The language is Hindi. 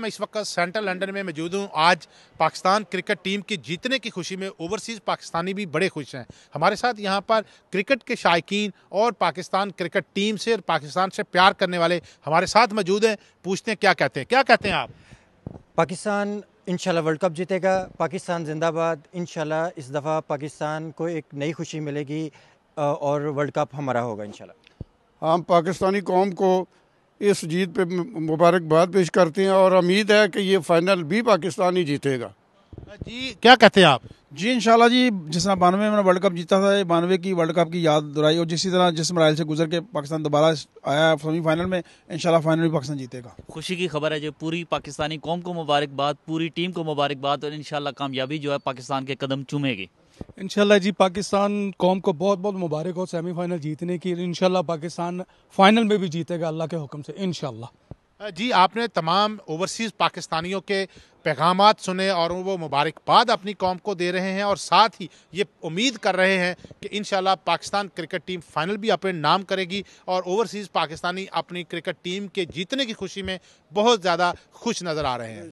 मैं इस वक्त सेंट्रल लंदन में मौजूद हूँ आज पाकिस्तान क्रिकेट टीम की जीतने की खुशी में ओवरसीज़ पाकिस्तानी भी बड़े खुश हैं हमारे साथ यहाँ पर क्रिकेट के शायकीन और पाकिस्तान क्रिकेट टीम से और पाकिस्तान से प्यार करने वाले हमारे साथ मौजूद हैं पूछते हैं क्या कहते हैं क्या कहते हैं आप पाकिस्तान इन वर्ल्ड कप जीतेगा पाकिस्तान जिंदाबाद इन इस दफ़ा पाकिस्तान को एक नई खुशी मिलेगी और वर्ल्ड कप हमारा होगा इन हम पाकिस्तानी कौम को इस जीत पे मुबारकबाद पेश करते हैं और उम्मीद है कि ये फ़ाइनल भी पाकिस्तान ही जीतेगा जी क्या कहते हैं आप जी इंशाल्लाह जी जिस तरह बानवे में वर्ल्ड कप जीता था बानवे की वर्ल्ड कप की याद दुराई और जिस तरह जिस मराइल से गुजर के पाकिस्तान दोबारा आया सेमीफाइनल में इंशाल्लाह फाइनल भी पाकिस्तान जीतेगा खुशी की खबर है जो पूरी पाकिस्तानी कौम को मुबारकबाद पूरी टीम को मुबारकबाद और इंशाल्लाह कामयाबी जो है पाकिस्तान के कदम चूमेगी इनशाला जी पाकिस्तान कौम को बहुत बहुत मुबारक हो सेमीफाइनल जीतने की इनशाला पाकिस्तान फाइनल में भी जीतेगा अल्लाह के हुक्म से इनशाला जी आपने तमाम ओवरसीज़ पाकिस्तानियों के पैगाम सुने और वो मुबारकबाद अपनी कौम को दे रहे हैं और साथ ही ये उम्मीद कर रहे हैं कि इन पाकिस्तान क्रिकेट टीम फाइनल भी अपने नाम करेगी और ओवरसीज़ पाकिस्तानी अपनी क्रिकेट टीम के जीतने की खुशी में बहुत ज़्यादा खुश नज़र आ रहे हैं